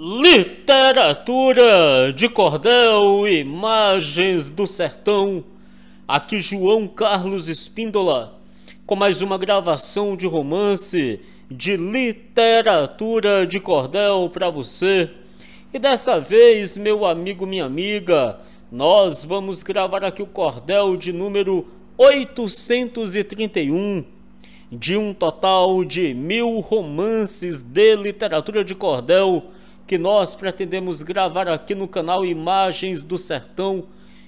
Literatura de cordel, imagens do sertão. Aqui João Carlos Espíndola com mais uma gravação de romance de literatura de cordel para você. E dessa vez, meu amigo, minha amiga, nós vamos gravar aqui o cordel de número 831 de um total de mil romances de literatura de cordel que nós pretendemos gravar aqui no canal Imagens do Sertão.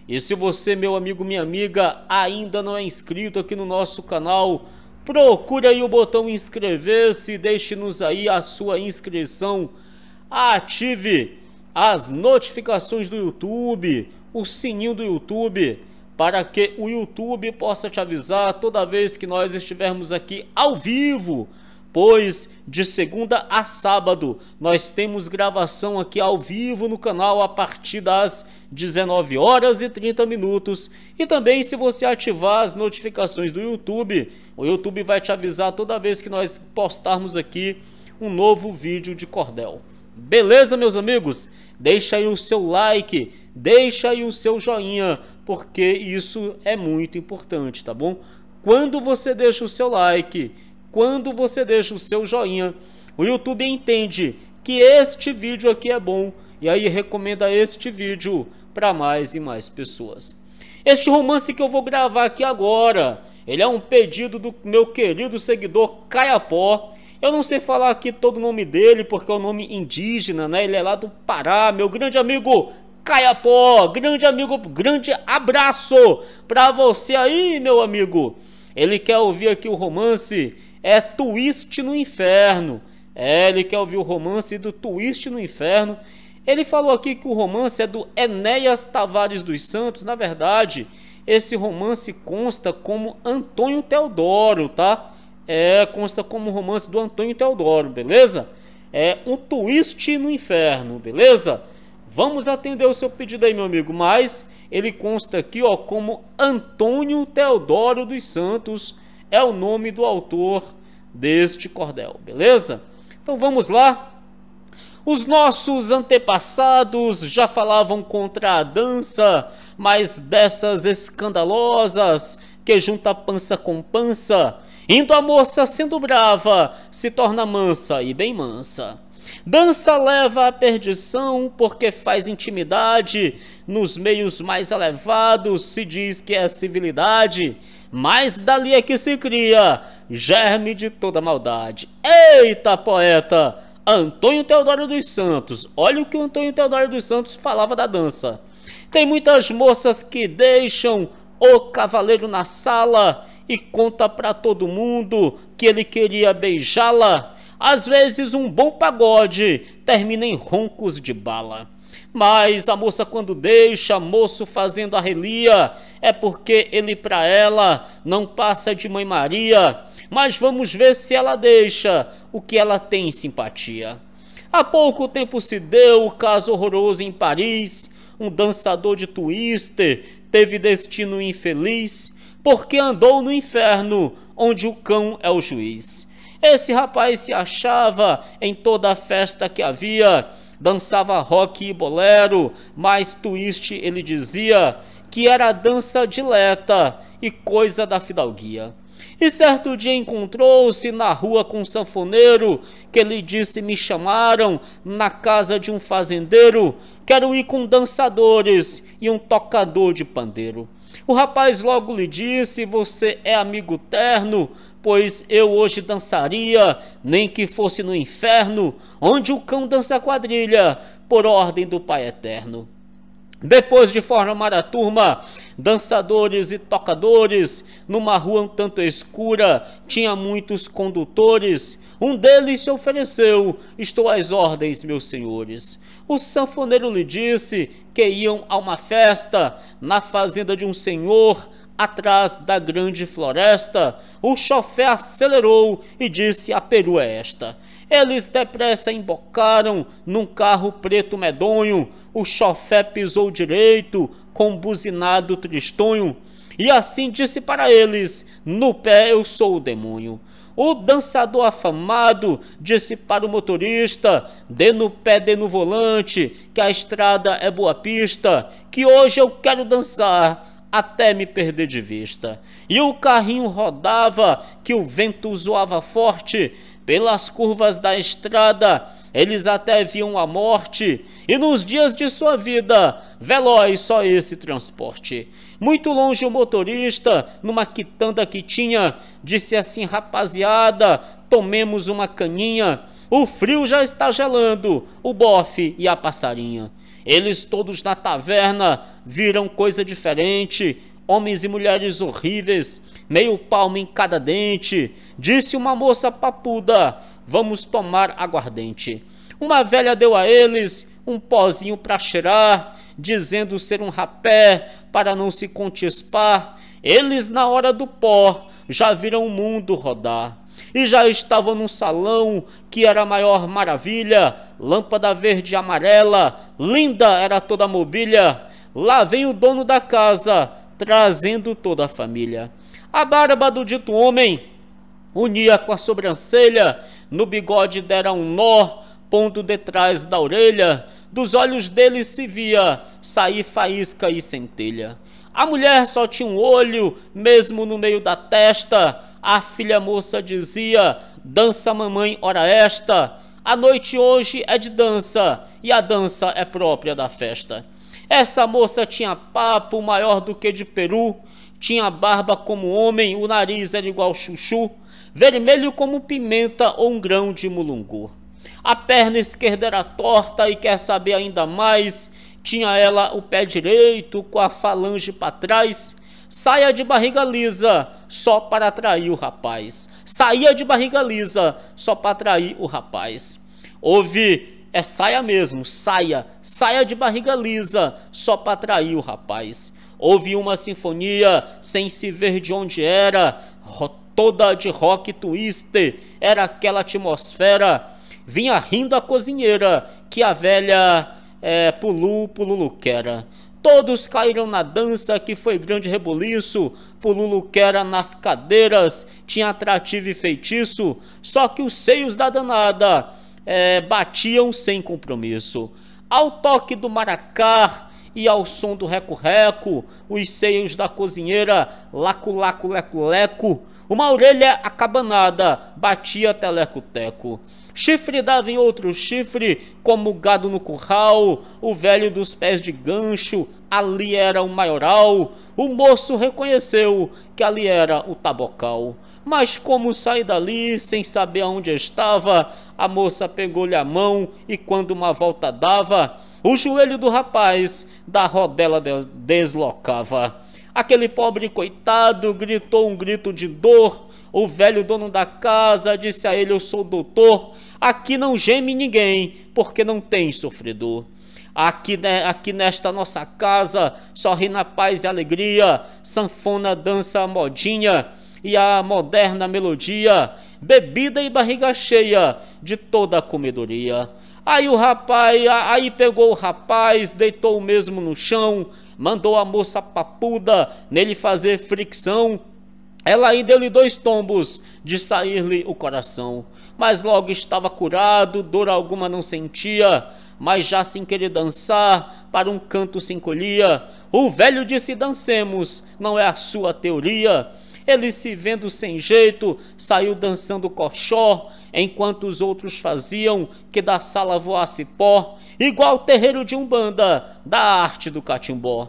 E se você, meu amigo, minha amiga, ainda não é inscrito aqui no nosso canal, procure aí o botão inscrever-se, deixe-nos aí a sua inscrição, ative as notificações do YouTube, o sininho do YouTube, para que o YouTube possa te avisar toda vez que nós estivermos aqui ao vivo pois de segunda a sábado nós temos gravação aqui ao vivo no canal a partir das 19 horas e 30 minutos. E também se você ativar as notificações do YouTube, o YouTube vai te avisar toda vez que nós postarmos aqui um novo vídeo de cordel. Beleza, meus amigos? Deixa aí o seu like, deixa aí o seu joinha, porque isso é muito importante, tá bom? Quando você deixa o seu like, quando você deixa o seu joinha. O YouTube entende que este vídeo aqui é bom e aí recomenda este vídeo para mais e mais pessoas. Este romance que eu vou gravar aqui agora, ele é um pedido do meu querido seguidor Caiapó. Eu não sei falar aqui todo o nome dele, porque é um nome indígena, né? Ele é lá do Pará, meu grande amigo Caiapó, grande amigo, grande abraço para você aí, meu amigo. Ele quer ouvir aqui o romance é Twist no Inferno. É, ele quer ouvir o romance do Twist no Inferno. Ele falou aqui que o romance é do Enéas Tavares dos Santos. Na verdade, esse romance consta como Antônio Teodoro, tá? É, consta como romance do Antônio Teodoro, beleza? É um twist no inferno, beleza? Vamos atender o seu pedido aí, meu amigo, mas ele consta aqui, ó, como Antônio Teodoro dos Santos é o nome do autor deste cordel, beleza? Então vamos lá. Os nossos antepassados já falavam contra a dança, mas dessas escandalosas que junta pança com pança, indo a moça sendo brava, se torna mansa e bem mansa. Dança leva à perdição porque faz intimidade, nos meios mais elevados se diz que é civilidade, mas dali é que se cria germe de toda maldade. Eita, poeta! Antônio Teodoro dos Santos. Olha o que o Antônio Teodoro dos Santos falava da dança. Tem muitas moças que deixam o cavaleiro na sala e conta para todo mundo que ele queria beijá-la. Às vezes um bom pagode termina em roncos de bala. Mas a moça quando deixa moço fazendo a relia, é porque ele para ela não passa de mãe Maria. Mas vamos ver se ela deixa o que ela tem em simpatia. Há pouco tempo se deu o caso horroroso em Paris, um dançador de twister teve destino infeliz porque andou no inferno onde o cão é o juiz. Esse rapaz se achava em toda a festa que havia dançava rock e bolero, mas Twist ele dizia que era dança dileta e coisa da fidalguia. E certo dia encontrou-se na rua com um sanfoneiro, que lhe disse: Me chamaram na casa de um fazendeiro, quero ir com dançadores e um tocador de pandeiro. O rapaz logo lhe disse: Você é amigo terno pois eu hoje dançaria, nem que fosse no inferno, onde o cão dança a quadrilha, por ordem do Pai Eterno. Depois de formar a turma, dançadores e tocadores, numa rua um tanto escura, tinha muitos condutores. Um deles se ofereceu: Estou às ordens, meus senhores. O sanfoneiro lhe disse que iam a uma festa na fazenda de um senhor atrás da grande floresta. O chofé acelerou e disse: A perua é esta. Eles depressa embocaram num carro preto medonho. O chofé pisou direito, com buzinado tristonho. E assim disse para eles: No pé eu sou o demônio. O dançador afamado disse para o motorista: Dê no pé, dê no volante, que a estrada é boa pista, que hoje eu quero dançar até me perder de vista. E o carrinho rodava, que o vento zoava forte pelas curvas da estrada. Eles até viam a morte, e nos dias de sua vida, veloz só esse transporte. Muito longe o motorista, numa quitanda que tinha, disse assim: rapaziada, tomemos uma caninha. O frio já está gelando, o bofe e a passarinha. Eles todos na taverna viram coisa diferente, homens e mulheres horríveis, meio palmo em cada dente. Disse uma moça papuda: Vamos tomar aguardente. Uma velha deu a eles um pozinho para cheirar, dizendo ser um rapé para não se contispar. Eles, na hora do pó, já viram o mundo rodar e já estavam num salão que era a maior maravilha, lâmpada verde e amarela, linda era toda a mobília. Lá vem o dono da casa, trazendo toda a família. A barba do dito homem unia com a sobrancelha, no bigode dera um nó, ponto detrás da orelha, dos olhos dele se via sair faísca e centelha. A mulher só tinha um olho, mesmo no meio da testa, a filha moça dizia: Dança, mamãe, ora esta. A noite hoje é de dança e a dança é própria da festa. Essa moça tinha papo maior do que de peru, tinha barba como homem, o nariz era igual chuchu, vermelho como pimenta ou um grão de mulungu. A perna esquerda era torta e quer saber ainda mais, tinha ela o pé direito com a falange para trás, Saia de barriga lisa só para atrair o rapaz. Saia de barriga lisa só para atrair o rapaz. Houve é saia mesmo, saia, saia de barriga lisa só para atrair o rapaz. Houve uma sinfonia sem se ver de onde era, toda de rock twister, era aquela atmosfera. Vinha rindo a cozinheira que a velha é, eh, pulu pululu quera. Todos caíram na dança, que foi grande rebuliço. quera nas cadeiras, tinha atrativo e feitiço. Só que os seios da danada é, batiam sem compromisso. Ao toque do maracá e ao som do reco-reco, os seios da cozinheira, laco-laco-leco-leco, lacu leco leco uma orelha acabanada batia teleco Chifre dava em outro chifre, como gado no curral, o velho dos pés de gancho, ali era o maioral. O moço reconheceu que ali era o tabocal. Mas como sair dali sem saber aonde estava, a moça pegou-lhe a mão e quando uma volta dava, o joelho do rapaz da rodela deslocava. Aquele pobre coitado gritou um grito de dor. O velho dono da casa disse a ele: Eu sou doutor. Aqui não geme ninguém, porque não tem sofredor. Aqui, né, aqui nesta nossa casa só ri na paz e alegria, sanfona dança a modinha e a moderna melodia, bebida e barriga cheia de toda a comedoria. Aí o rapaz, aí pegou o rapaz, deitou o mesmo no chão, mandou a moça papuda nele fazer fricção. Ela aí deu-lhe dois tombos de sair-lhe o coração, mas logo estava curado, dor alguma não sentia, mas já sem querer dançar, para um canto se encolhia. O velho disse: Dancemos, não é a sua teoria. Ele se vendo sem jeito, saiu dançando coxó, enquanto os outros faziam que da sala voasse pó igual o terreiro de Umbanda, da arte do catimbó.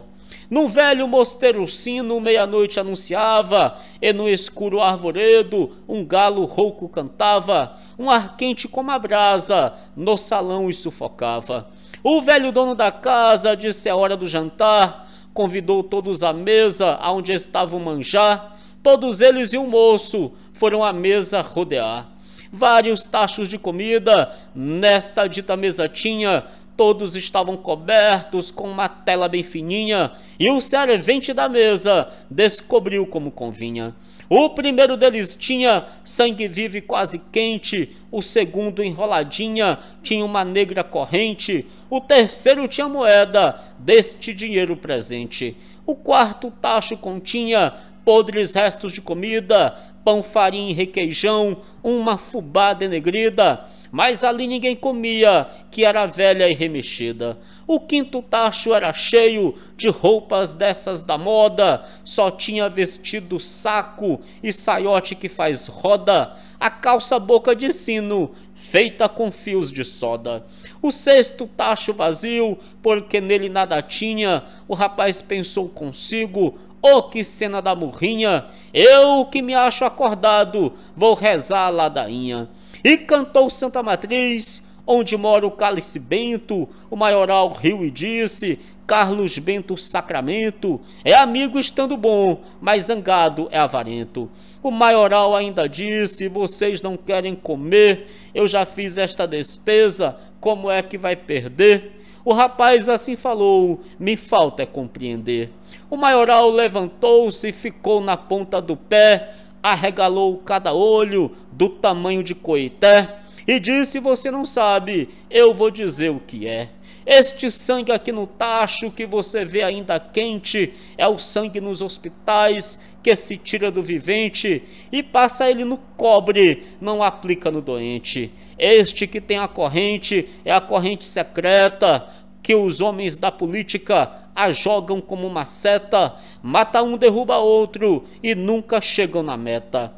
Num velho mosteiro sino, meia-noite anunciava, e no escuro arvoredo, um galo rouco cantava, um ar quente como a brasa, no salão e sufocava. O velho dono da casa disse a é hora do jantar, convidou todos à mesa, aonde estava o manjar, todos eles e um moço foram à mesa rodear. Vários tachos de comida nesta dita mesa tinha, Todos estavam cobertos com uma tela bem fininha e o servente da mesa descobriu como convinha. O primeiro deles tinha sangue vivo e quase quente, o segundo enroladinha tinha uma negra corrente, o terceiro tinha moeda deste dinheiro presente. O quarto tacho continha podres restos de comida, pão, farinha e requeijão, uma fubá denegrida mas ali ninguém comia, que era velha e remexida. O quinto tacho era cheio de roupas dessas da moda, só tinha vestido saco e saiote que faz roda, a calça boca de sino, feita com fios de soda. O sexto tacho vazio, porque nele nada tinha, o rapaz pensou consigo, oh, que cena da murrinha! Eu que me acho acordado, vou rezar a ladainha e cantou Santa Matriz, onde mora o Cálice Bento, o maioral riu e disse, Carlos Bento Sacramento, é amigo estando bom, mas zangado é avarento. O maioral ainda disse, vocês não querem comer, eu já fiz esta despesa, como é que vai perder? O rapaz assim falou, me falta é compreender. O maioral levantou-se e ficou na ponta do pé, arregalou cada olho do tamanho de coité e disse: Você não sabe, eu vou dizer o que é. Este sangue aqui no tacho que você vê ainda quente é o sangue nos hospitais que se tira do vivente e passa ele no cobre, não aplica no doente. Este que tem a corrente é a corrente secreta que os homens da política a jogam como uma seta, mata um, derruba outro e nunca chegam na meta.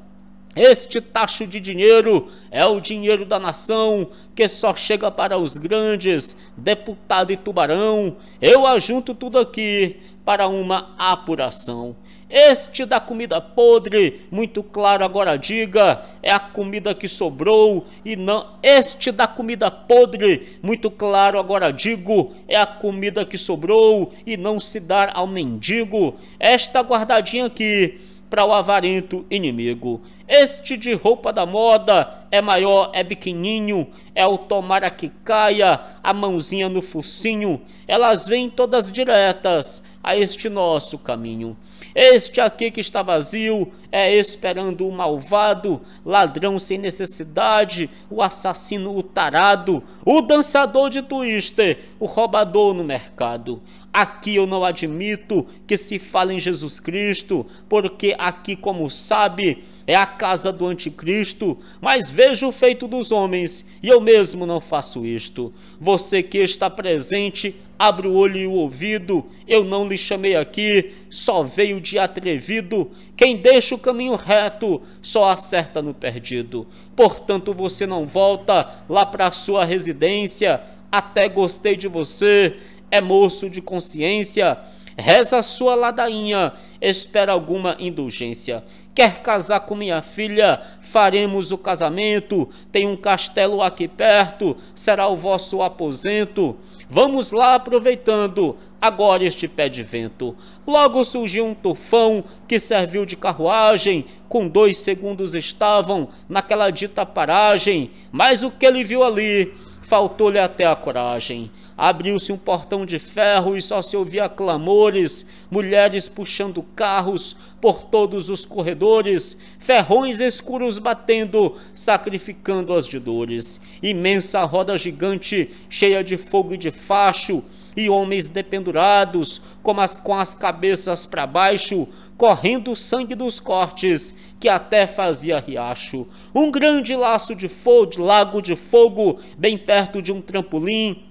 Este tacho de dinheiro é o dinheiro da nação que só chega para os grandes, deputado e tubarão. Eu ajunto tudo aqui para uma apuração. Este da comida podre, muito claro agora diga, é a comida que sobrou e não este da comida podre, muito claro agora digo, é a comida que sobrou e não se dar ao mendigo. Esta guardadinha aqui para o avarento inimigo. Este de roupa da moda é maior, é biquininho, é o tomara que caia, a mãozinha no focinho. Elas vêm todas diretas a este nosso caminho. Este aqui que está vazio é esperando o malvado, ladrão sem necessidade, o assassino, o tarado, o dançador de twister, o roubador no mercado. Aqui eu não admito que se fale em Jesus Cristo, porque aqui, como sabe, é a casa do anticristo, mas vejo o feito dos homens, e eu mesmo não faço isto. Você que está presente, abre o olho e o ouvido, eu não lhe chamei aqui, só veio de atrevido. Quem deixa o caminho reto, só acerta no perdido. Portanto, você não volta lá para a sua residência, até gostei de você, é moço de consciência, reza sua ladainha, espera alguma indulgência. Quer casar com minha filha? Faremos o casamento. Tem um castelo aqui perto, será o vosso aposento. Vamos lá aproveitando agora este pé de vento. Logo surgiu um tufão que serviu de carruagem, com dois segundos estavam naquela dita paragem, mas o que ele viu ali faltou-lhe até a coragem. Abriu-se um portão de ferro e só se ouvia clamores, mulheres puxando carros por todos os corredores, ferrões escuros batendo, sacrificando-as de dores. Imensa roda gigante, cheia de fogo e de facho, e homens dependurados, com as, com as cabeças para baixo, correndo sangue dos cortes, que até fazia riacho. Um grande laço de fogo, de lago de fogo, bem perto de um trampolim,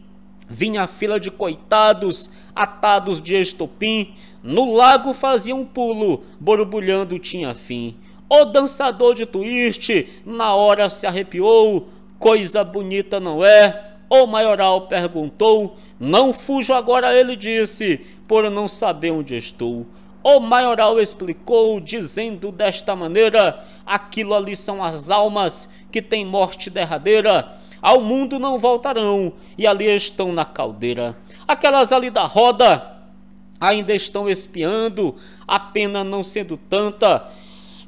Vinha a fila de coitados, atados de estopim. No lago fazia um pulo, borbulhando tinha fim. O dançador de twist, na hora se arrepiou. Coisa bonita não é? O maioral perguntou. Não fujo agora, ele disse, por não saber onde estou. O maioral explicou, dizendo desta maneira: aquilo ali são as almas que têm morte derradeira ao mundo não voltarão, e ali estão na caldeira. Aquelas ali da roda ainda estão espiando, a pena não sendo tanta,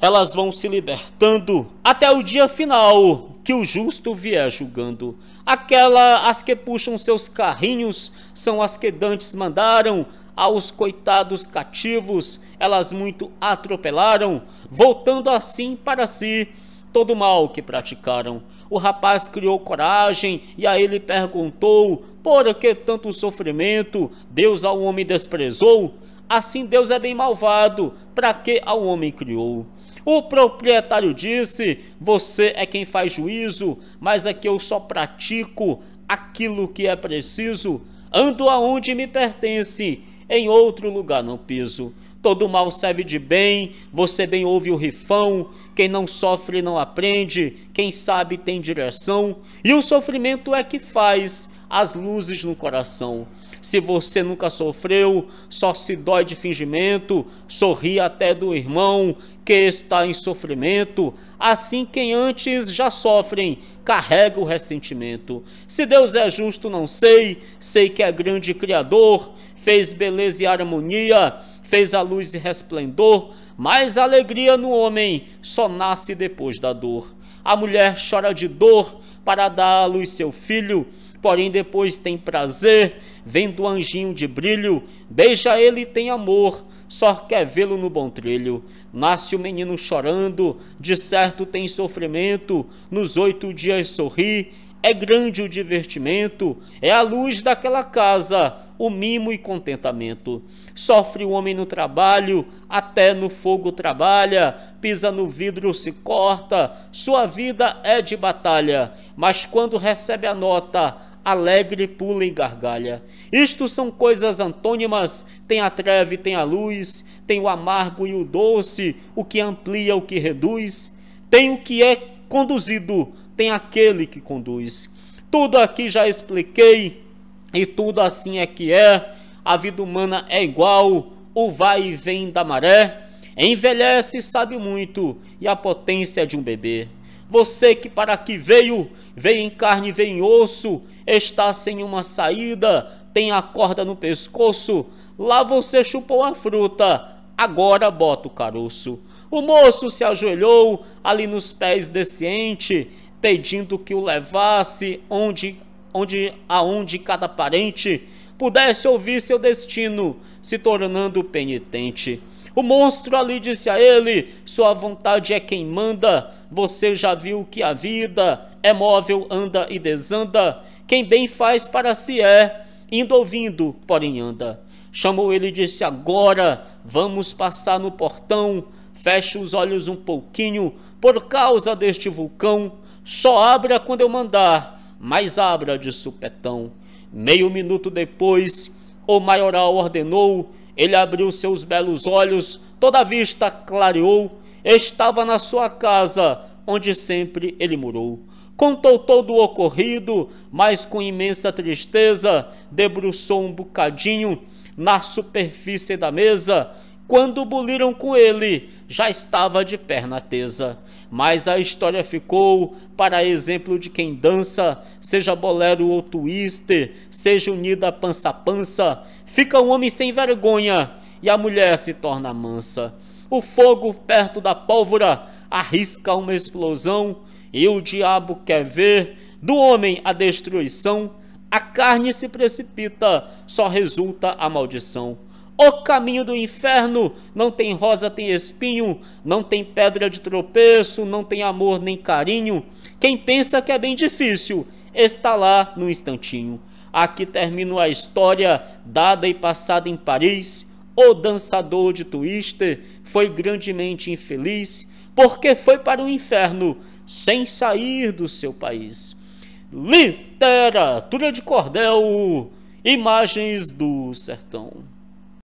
elas vão se libertando até o dia final que o justo vier julgando. Aquela as que puxam seus carrinhos são as que dantes mandaram aos coitados cativos, elas muito atropelaram, voltando assim para si todo o mal que praticaram. O rapaz criou coragem e a ele perguntou: Por que tanto sofrimento? Deus ao homem desprezou? Assim Deus é bem malvado, para que ao homem criou? O proprietário disse: Você é quem faz juízo, mas é que eu só pratico aquilo que é preciso. Ando aonde me pertence, em outro lugar não piso todo mal serve de bem, você bem ouve o rifão, quem não sofre não aprende, quem sabe tem direção, e o sofrimento é que faz as luzes no coração. Se você nunca sofreu, só se dói de fingimento, sorri até do irmão que está em sofrimento. Assim quem antes já sofrem, carrega o ressentimento. Se Deus é justo, não sei, sei que é grande criador, fez beleza e harmonia, fez a luz e resplendor, mas a alegria no homem só nasce depois da dor. A mulher chora de dor para dar à luz seu filho, porém depois tem prazer, vendo o anjinho de brilho, beija ele e tem amor, só quer vê-lo no bom trilho. Nasce o menino chorando, de certo tem sofrimento, nos oito dias sorri, é grande o divertimento, é a luz daquela casa, o mimo e contentamento. Sofre o homem no trabalho, até no fogo trabalha, pisa no vidro se corta, sua vida é de batalha, mas quando recebe a nota, alegre pula e gargalha. Isto são coisas antônimas, tem a treve, tem a luz, tem o amargo e o doce, o que amplia, o que reduz, tem o que é conduzido tem aquele que conduz. Tudo aqui já expliquei e tudo assim é que é. A vida humana é igual o vai e vem da maré. Envelhece, sabe muito e a potência de um bebê. Você que para aqui veio, veio em carne, veio em osso, está sem uma saída, tem a corda no pescoço. Lá você chupou a fruta, agora bota o caroço. O moço se ajoelhou ali nos pés desse ente pedindo que o levasse onde, onde aonde cada parente pudesse ouvir seu destino, se tornando penitente. O monstro ali disse a ele: Sua vontade é quem manda. Você já viu que a vida é móvel, anda e desanda. Quem bem faz para si é, indo ouvindo, porém anda. Chamou ele e disse: Agora vamos passar no portão. Feche os olhos um pouquinho, por causa deste vulcão. Só abra quando eu mandar, mas abra de supetão. Meio minuto depois, o maioral ordenou, ele abriu seus belos olhos, toda a vista clareou, estava na sua casa, onde sempre ele morou. Contou todo o ocorrido, mas com imensa tristeza, debruçou um bocadinho na superfície da mesa. Quando buliram com ele, já estava de perna tesa mas a história ficou para exemplo de quem dança, seja bolero ou twister, seja unida pança a pança, fica o um homem sem vergonha e a mulher se torna mansa. O fogo perto da pólvora arrisca uma explosão e o diabo quer ver do homem a destruição, a carne se precipita, só resulta a maldição. O caminho do inferno não tem rosa, tem espinho, não tem pedra de tropeço, não tem amor nem carinho. Quem pensa que é bem difícil está lá no instantinho. Aqui termina a história dada e passada em Paris. O dançador de Twister foi grandemente infeliz porque foi para o inferno sem sair do seu país. Literatura de cordel, imagens do sertão.